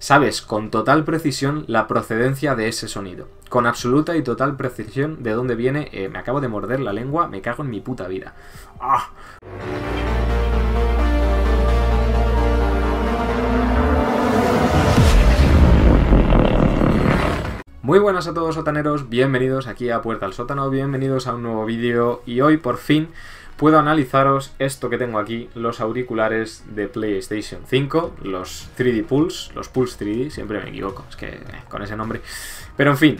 Sabes con total precisión la procedencia de ese sonido. Con absoluta y total precisión de dónde viene. Eh, me acabo de morder la lengua, me cago en mi puta vida. ¡Ah! Muy buenas a todos sotaneros, bienvenidos aquí a Puerta al Sótano, bienvenidos a un nuevo vídeo y hoy por fin puedo analizaros esto que tengo aquí, los auriculares de PlayStation 5, los 3D Pulse, los Pulse 3D, siempre me equivoco, es que eh, con ese nombre. Pero en fin,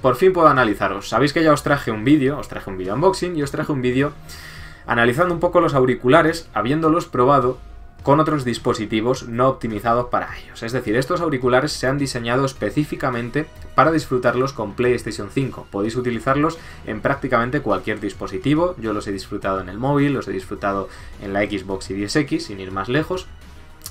por fin puedo analizaros. Sabéis que ya os traje un vídeo, os traje un vídeo unboxing y os traje un vídeo analizando un poco los auriculares, habiéndolos probado con otros dispositivos no optimizados para ellos. Es decir, estos auriculares se han diseñado específicamente para disfrutarlos con PlayStation 5. Podéis utilizarlos en prácticamente cualquier dispositivo. Yo los he disfrutado en el móvil, los he disfrutado en la Xbox 10 X, sin ir más lejos,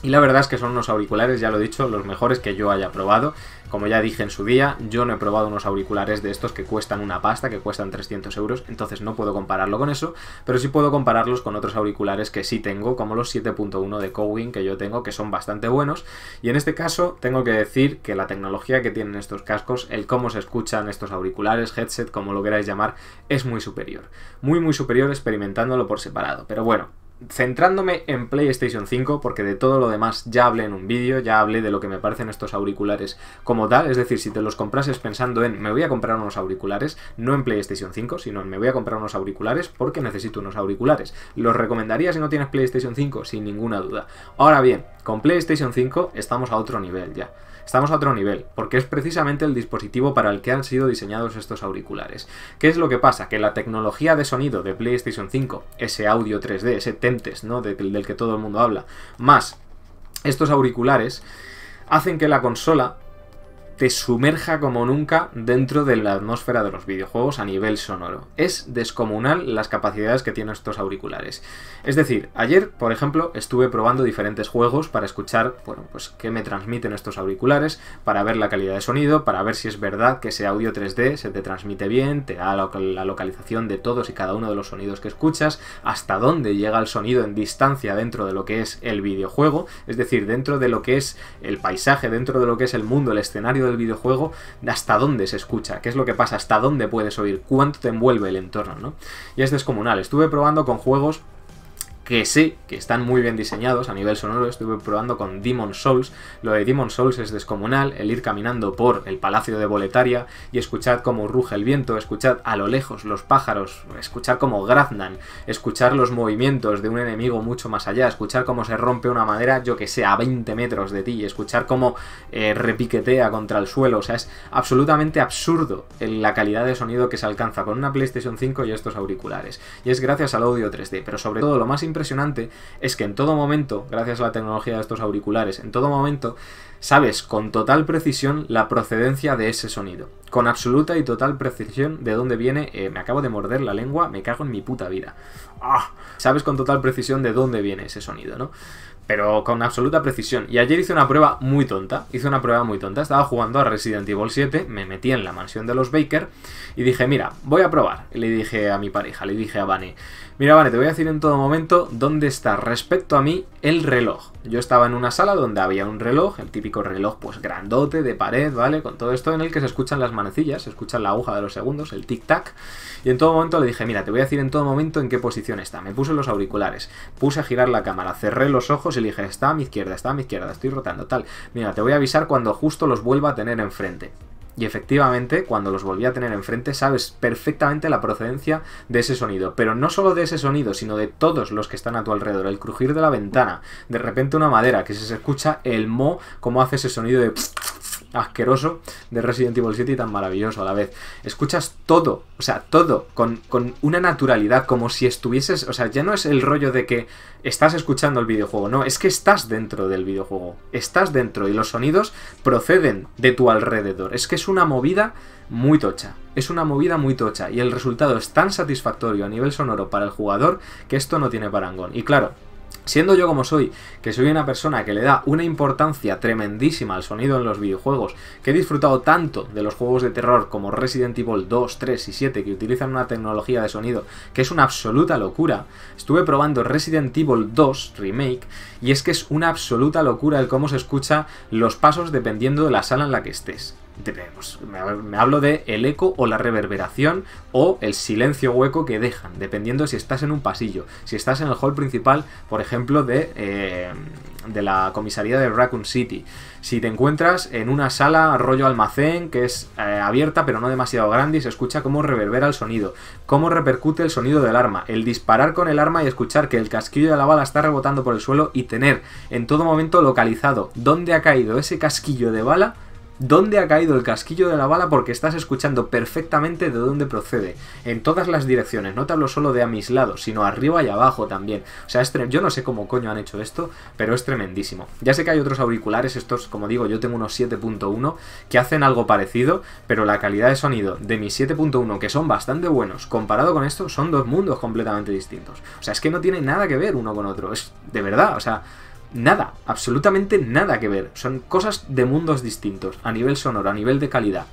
y la verdad es que son unos auriculares, ya lo he dicho, los mejores que yo haya probado. Como ya dije en su día, yo no he probado unos auriculares de estos que cuestan una pasta, que cuestan 300 euros, entonces no puedo compararlo con eso, pero sí puedo compararlos con otros auriculares que sí tengo, como los 7.1 de Cowin que yo tengo, que son bastante buenos. Y en este caso tengo que decir que la tecnología que tienen estos cascos, el cómo se escuchan estos auriculares, headset, como lo queráis llamar, es muy superior. Muy, muy superior experimentándolo por separado. Pero bueno, centrándome en PlayStation 5, porque de todo lo demás ya hablé en un vídeo, ya hablé de lo que me parecen estos auriculares como tal, es decir, si te los comprases pensando en me voy a comprar unos auriculares, no en PlayStation 5, sino en me voy a comprar unos auriculares porque necesito unos auriculares. Los recomendaría si no tienes PlayStation 5, sin ninguna duda. Ahora bien, con PlayStation 5 estamos a otro nivel ya. Estamos a otro nivel, porque es precisamente el dispositivo para el que han sido diseñados estos auriculares. ¿Qué es lo que pasa? Que la tecnología de sonido de PlayStation 5, ese audio 3D, ese Temtes, ¿no? del que todo el mundo habla, más estos auriculares hacen que la consola te sumerja como nunca dentro de la atmósfera de los videojuegos a nivel sonoro. Es descomunal las capacidades que tienen estos auriculares. Es decir, ayer, por ejemplo, estuve probando diferentes juegos para escuchar, bueno, pues qué me transmiten estos auriculares, para ver la calidad de sonido, para ver si es verdad que ese audio 3D se te transmite bien, te da la localización de todos y cada uno de los sonidos que escuchas, hasta dónde llega el sonido en distancia dentro de lo que es el videojuego, es decir, dentro de lo que es el paisaje, dentro de lo que es el mundo, el escenario del videojuego, hasta dónde se escucha, qué es lo que pasa, hasta dónde puedes oír, cuánto te envuelve el entorno, ¿no? Y es descomunal. Estuve probando con juegos que sí, que están muy bien diseñados a nivel sonoro. Estuve probando con Demon Souls. Lo de Demon Souls es descomunal, el ir caminando por el Palacio de Boletaria y escuchar cómo ruge el viento, escuchar a lo lejos los pájaros, escuchar cómo graznan, escuchar los movimientos de un enemigo mucho más allá, escuchar cómo se rompe una madera, yo que sé, a 20 metros de ti, escuchar cómo eh, repiquetea contra el suelo. O sea, es absolutamente absurdo la calidad de sonido que se alcanza con una PlayStation 5 y estos auriculares. Y es gracias al audio 3D, pero sobre todo lo más importante impresionante es que en todo momento, gracias a la tecnología de estos auriculares, en todo momento sabes con total precisión la procedencia de ese sonido. Con absoluta y total precisión de dónde viene. Eh, me acabo de morder la lengua, me cago en mi puta vida. ¡Ah! Sabes con total precisión de dónde viene ese sonido, ¿no? Pero con absoluta precisión. Y ayer hice una prueba muy tonta. Hice una prueba muy tonta. Estaba jugando a Resident Evil 7, me metí en la mansión de los Baker y dije, mira, voy a probar. le dije a mi pareja, le dije a vani Mira, vale, te voy a decir en todo momento dónde está respecto a mí el reloj. Yo estaba en una sala donde había un reloj, el típico reloj pues grandote de pared, ¿vale? Con todo esto en el que se escuchan las manecillas, se escuchan la aguja de los segundos, el tic-tac. Y en todo momento le dije, mira, te voy a decir en todo momento en qué posición está. Me puse los auriculares, puse a girar la cámara, cerré los ojos y le dije, está a mi izquierda, está a mi izquierda, estoy rotando, tal. Mira, te voy a avisar cuando justo los vuelva a tener enfrente. Y efectivamente, cuando los volví a tener enfrente, sabes perfectamente la procedencia de ese sonido. Pero no solo de ese sonido, sino de todos los que están a tu alrededor. El crujir de la ventana, de repente una madera, que se escucha el mo, como hace ese sonido de asqueroso de Resident Evil 7 tan maravilloso a la vez. Escuchas todo, o sea, todo, con, con, una naturalidad, como si estuvieses, o sea, ya no es el rollo de que estás escuchando el videojuego, no, es que estás dentro del videojuego, estás dentro y los sonidos proceden de tu alrededor. Es que es una movida muy tocha, es una movida muy tocha y el resultado es tan satisfactorio a nivel sonoro para el jugador que esto no tiene parangón. Y claro, Siendo yo como soy, que soy una persona que le da una importancia tremendísima al sonido en los videojuegos, que he disfrutado tanto de los juegos de terror como Resident Evil 2, 3 y 7 que utilizan una tecnología de sonido que es una absoluta locura, estuve probando Resident Evil 2 Remake y es que es una absoluta locura el cómo se escucha los pasos dependiendo de la sala en la que estés. Pues, me, hablo de el eco o la reverberación o el silencio hueco que dejan, dependiendo si estás en un pasillo, si estás en el hall principal, por ejemplo, de, eh, de la comisaría de Raccoon City, si te encuentras en una sala rollo almacén que es eh, abierta pero no demasiado grande y se escucha cómo reverbera el sonido, cómo repercute el sonido del arma, el disparar con el arma y escuchar que el casquillo de la bala está rebotando por el suelo y tener en todo momento localizado dónde ha caído ese casquillo de bala dónde ha caído el casquillo de la bala porque estás escuchando perfectamente de dónde procede, en todas las direcciones, no te hablo solo de a mis lados, sino arriba y abajo también. O sea, es yo no sé cómo coño han hecho esto, pero es tremendísimo. Ya sé que hay otros auriculares, estos, como digo, yo tengo unos 7.1 que hacen algo parecido, pero la calidad de sonido de mis 7.1, que son bastante buenos, comparado con esto, son dos mundos completamente distintos. O sea, es que no tiene nada que ver uno con otro, es de verdad, o sea nada, absolutamente nada que ver. Son cosas de mundos distintos, a nivel sonoro, a nivel de calidad.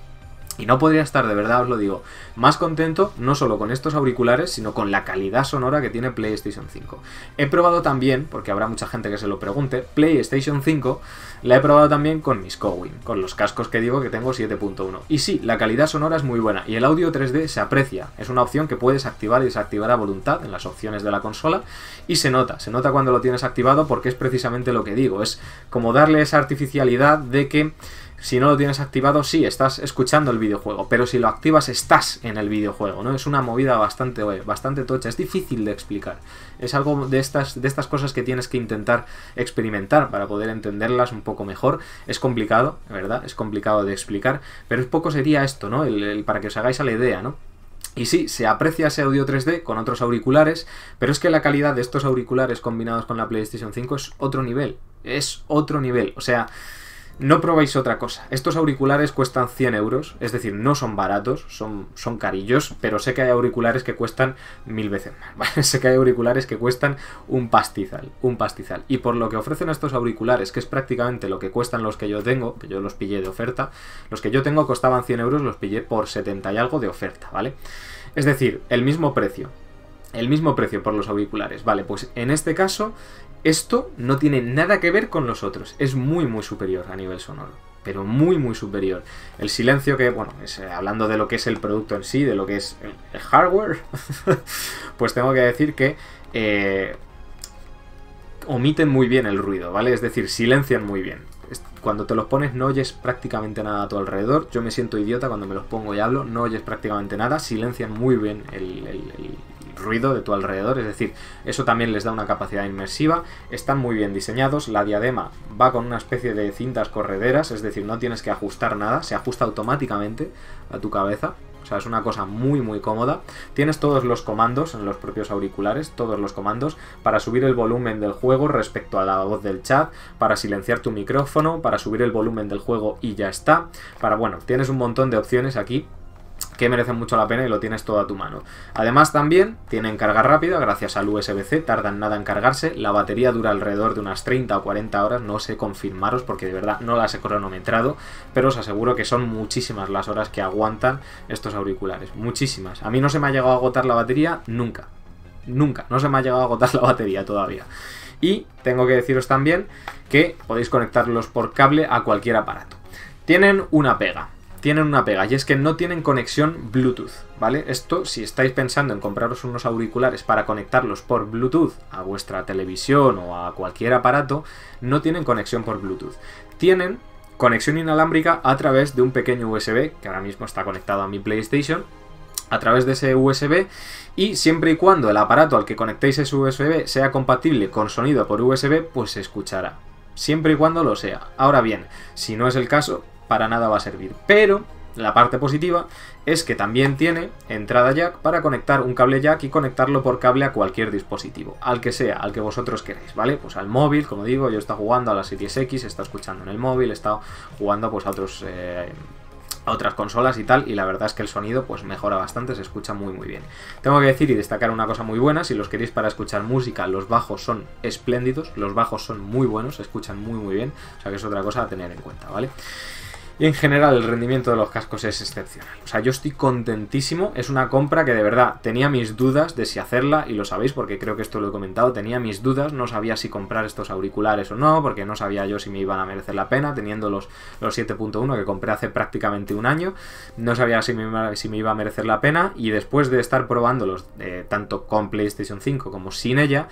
Y no podría estar, de verdad os lo digo, más contento no solo con estos auriculares, sino con la calidad sonora que tiene PlayStation 5. He probado también, porque habrá mucha gente que se lo pregunte, PlayStation 5 la he probado también con mis Cowin, con los cascos que digo que tengo 7.1. Y sí, la calidad sonora es muy buena y el audio 3D se aprecia. Es una opción que puedes activar y desactivar a voluntad en las opciones de la consola y se nota, se nota cuando lo tienes activado porque es precisamente lo que digo, es como darle esa artificialidad de que si no lo tienes activado, sí, estás escuchando el videojuego, pero si lo activas, estás en el videojuego, ¿no? Es una movida bastante, bastante tocha, es difícil de explicar. Es algo de estas, de estas cosas que tienes que intentar experimentar para poder entenderlas un poco mejor. Es complicado, ¿verdad? Es complicado de explicar, pero poco sería esto, ¿no? El, para que os hagáis a la idea, ¿no? Y sí, se aprecia ese audio 3D con otros auriculares, pero es que la calidad de estos auriculares combinados con la PlayStation 5 es otro nivel. Es otro nivel. O sea, no probáis otra cosa. Estos auriculares cuestan 100 euros, es decir, no son baratos, son, son carillos, pero sé que hay auriculares que cuestan mil veces más. ¿vale? Sé que hay auriculares que cuestan un pastizal, un pastizal. Y por lo que ofrecen estos auriculares, que es prácticamente lo que cuestan los que yo tengo, que yo los pillé de oferta, los que yo tengo costaban 100 euros, los pillé por 70 y algo de oferta, ¿vale? Es decir, el mismo precio el mismo precio por los auriculares. Vale, pues en este caso esto no tiene nada que ver con los otros, es muy muy superior a nivel sonoro, pero muy muy superior. El silencio que, bueno, eh, hablando de lo que es el producto en sí, de lo que es el, hardware, pues tengo que decir que eh, omiten muy bien el ruido, ¿vale? Es decir, silencian muy bien. Cuando te los pones no oyes prácticamente nada a tu alrededor. Yo me siento idiota cuando me los pongo y hablo, no oyes prácticamente nada. Silencian muy bien el ruido de tu alrededor, es decir, eso también les da una capacidad inmersiva, están muy bien diseñados, la diadema va con una especie de cintas correderas, es decir, no tienes que ajustar nada, se ajusta automáticamente a tu cabeza, o sea, es una cosa muy muy cómoda. Tienes todos los comandos en los propios auriculares, todos los comandos para subir el volumen del juego respecto a la voz del chat, para silenciar tu micrófono, para subir el volumen del juego y ya está. Para bueno, tienes un montón de opciones aquí que merecen mucho la pena y lo tienes todo a tu mano. Además también tienen carga rápida gracias al USB-C, tardan nada en cargarse, la batería dura alrededor de unas 30 o 40 horas, no sé confirmaros porque de verdad no las he cronometrado, pero os aseguro que son muchísimas las horas que aguantan estos auriculares, muchísimas. A mí no se me ha llegado a agotar la batería nunca, nunca, no se me ha llegado a agotar la batería todavía. Y tengo que deciros también que podéis conectarlos por cable a cualquier aparato. Tienen una pega, tienen una pega y es que no tienen conexión Bluetooth, ¿vale? Esto si estáis pensando en compraros unos auriculares para conectarlos por Bluetooth a vuestra televisión o a cualquier aparato, no tienen conexión por Bluetooth. Tienen conexión inalámbrica a través de un pequeño USB que ahora mismo está conectado a mi PlayStation a través de ese USB y siempre y cuando el aparato al que conectéis ese USB sea compatible con sonido por USB, pues se escuchará. Siempre y cuando lo sea. Ahora bien, si no es el caso, para nada va a servir. Pero la parte positiva es que también tiene entrada jack para conectar un cable jack y conectarlo por cable a cualquier dispositivo, al que sea, al que vosotros queréis, ¿vale? Pues al móvil, como digo, yo está jugando a la Series X, está escuchando en el móvil, está estado jugando pues a otros... Eh, otras consolas y tal, y la verdad es que el sonido pues mejora bastante, se escucha muy muy bien. Tengo que decir y destacar una cosa muy buena, si los queréis para escuchar música, los bajos son espléndidos, los bajos son muy buenos, se escuchan muy muy bien, o sea que es otra cosa a tener en cuenta, ¿vale? vale y en general el rendimiento de los cascos es excepcional. O sea, yo estoy contentísimo. Es una compra que de verdad tenía mis dudas de si hacerla y lo sabéis porque creo que esto lo he comentado. Tenía mis dudas, no sabía si comprar estos auriculares o no porque no sabía yo si me iban a merecer la pena teniendo los, los 7.1 que compré hace prácticamente un año. No sabía si me, si me iba a merecer la pena y después de estar probándolos eh, tanto con PlayStation 5 como sin ella,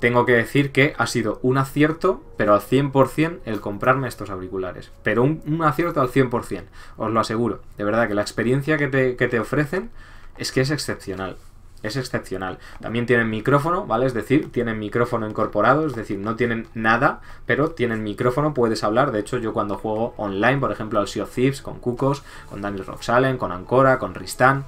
tengo que decir que ha sido un acierto, pero al 100% el comprarme estos auriculares. Pero un, acierto al 100%, os lo aseguro. De verdad que la experiencia que te, que te ofrecen es que es excepcional. Es excepcional. También tienen micrófono, ¿vale? Es decir, tienen micrófono incorporado, es decir, no tienen nada, pero tienen micrófono, puedes hablar. De hecho, yo cuando juego online, por ejemplo, al Sea Thieves, con Cucos, con Daniel Roxalen, con Ancora, con ristán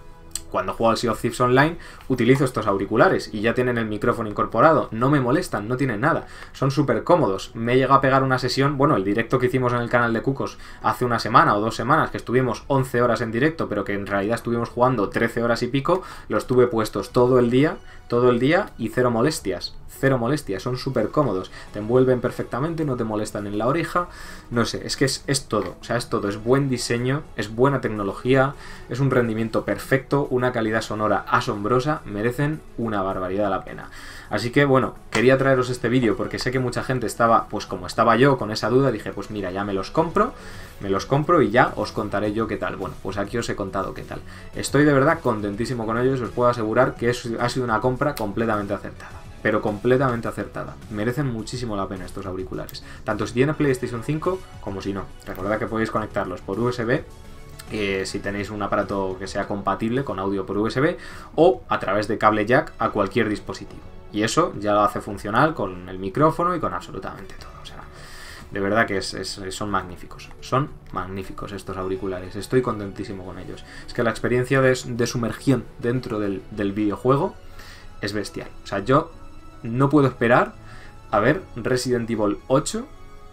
cuando juego al Sea of Thieves Online utilizo estos auriculares y ya tienen el micrófono incorporado, no me molestan, no tienen nada, son súper cómodos. Me llega a pegar una sesión, bueno, el directo que hicimos en el canal de Cucos hace una semana o dos semanas, que estuvimos 11 horas en directo, pero que en realidad estuvimos jugando 13 horas y pico, los tuve puestos todo el día, todo el día y cero molestias cero molestias, son súper cómodos, te envuelven perfectamente, no te molestan en la oreja, no sé, es que es, todo, o sea, es todo, es buen diseño, es buena tecnología, es un rendimiento perfecto, una calidad sonora asombrosa, merecen una barbaridad la pena. Así que bueno, quería traeros este vídeo porque sé que mucha gente estaba, pues como estaba yo con esa duda, dije, pues mira, ya me los compro, me los compro y ya os contaré yo qué tal. Bueno, pues aquí os he contado qué tal. Estoy de verdad contentísimo con ellos, os puedo asegurar que ha sido una compra completamente acertada pero completamente acertada. Merecen muchísimo la pena estos auriculares, tanto si tiene PlayStation 5 como si no. Recordad que podéis conectarlos por USB eh, si tenéis un aparato que sea compatible con audio por USB o a través de cable jack a cualquier dispositivo. Y eso ya lo hace funcional con el micrófono y con absolutamente todo. O sea, de verdad que son magníficos. Son magníficos estos auriculares. Estoy contentísimo con ellos. Es que la experiencia de, sumergión dentro del, del videojuego es bestial. O sea, yo no puedo esperar a ver Resident Evil 8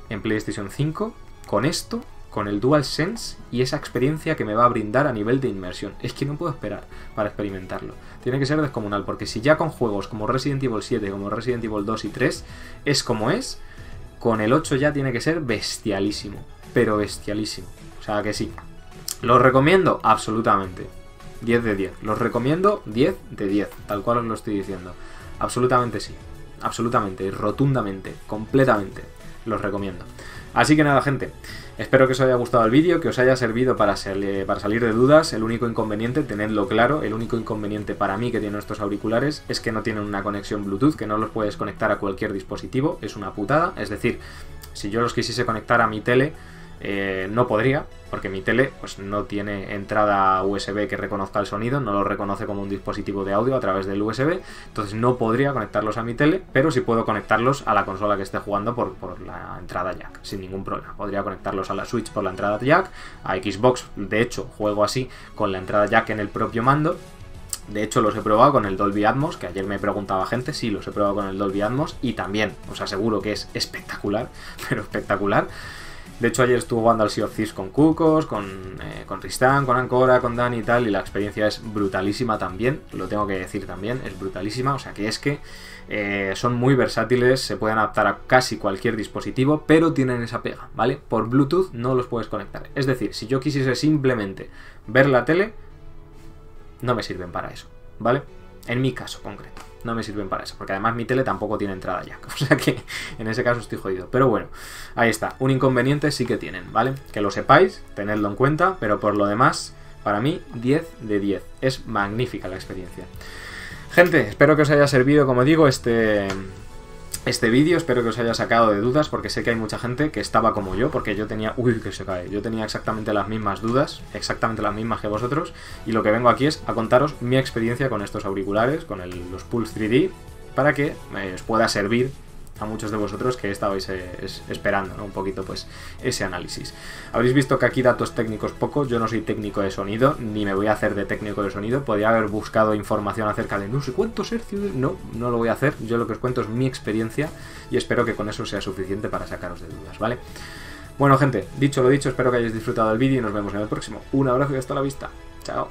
en PlayStation 5 con esto, con el DualSense y esa experiencia que me va a brindar a nivel de inmersión. Es que no puedo esperar para experimentarlo. Tiene que ser descomunal, porque si ya con juegos como Resident Evil 7, como Resident Evil 2 y 3 es como es, con el 8 ya tiene que ser bestialísimo, pero bestialísimo. O sea que sí. ¿Los recomiendo? Absolutamente. 10 de 10. Los recomiendo 10 de 10, tal cual os lo estoy diciendo. Absolutamente sí. Absolutamente, y rotundamente, completamente. Los recomiendo. Así que nada, gente. Espero que os haya gustado el vídeo, que os haya servido para, para salir de dudas. El único inconveniente, tenedlo claro, el único inconveniente para mí que tienen estos auriculares es que no tienen una conexión Bluetooth, que no los puedes conectar a cualquier dispositivo. Es una putada. Es decir, si yo los quisiese conectar a mi tele eh, no podría, porque mi tele pues, no tiene entrada USB que reconozca el sonido, no lo reconoce como un dispositivo de audio a través del USB, entonces no podría conectarlos a mi tele, pero sí puedo conectarlos a la consola que esté jugando por, por la entrada jack, sin ningún problema. Podría conectarlos a la Switch por la entrada jack, a Xbox, de hecho, juego así con la entrada jack en el propio mando, de hecho, los he probado con el Dolby Atmos, que ayer me preguntaba gente, si los he probado con el Dolby Atmos y también os aseguro que es espectacular, pero espectacular. De hecho, ayer estuvo jugando al Sea of Thieves con Kukos, con, eh, con con Ancora, con Dan y tal, y la experiencia es brutalísima también, lo tengo que decir también, es brutalísima, o sea que es que eh, son muy versátiles, se pueden adaptar a casi cualquier dispositivo, pero tienen esa pega, ¿vale? Por Bluetooth no los puedes conectar. Es decir, si yo quisiese simplemente ver la tele, no me sirven para eso, ¿vale? En mi caso concreto no me sirven para eso, porque además mi tele tampoco tiene entrada ya, o sea que en ese caso estoy jodido. Pero bueno, ahí está, un inconveniente sí que tienen, ¿vale? Que lo sepáis, tenedlo en cuenta, pero por lo demás, para mí 10 de 10, es magnífica la experiencia. Gente, espero que os haya servido, como digo, este este vídeo. Espero que os haya sacado de dudas porque sé que hay mucha gente que estaba como yo, porque yo tenía, uy, que se cae, yo tenía exactamente las mismas dudas, exactamente las mismas que vosotros, y lo que vengo aquí es a contaros mi experiencia con estos auriculares, con los Pulse 3D, para que eh, os pueda servir a muchos de vosotros que estabais eh, esperando ¿no? un poquito pues ese análisis. Habréis visto que aquí datos técnicos pocos, yo no soy técnico de sonido, ni me voy a hacer de técnico de sonido, podría haber buscado información acerca de no sé cuántos hercios, no, no lo voy a hacer, yo lo que os cuento es mi experiencia y espero que con eso sea suficiente para sacaros de dudas, ¿vale? Bueno gente, dicho lo dicho, espero que hayáis disfrutado del vídeo y nos vemos en el próximo. Un abrazo y hasta la vista. Chao.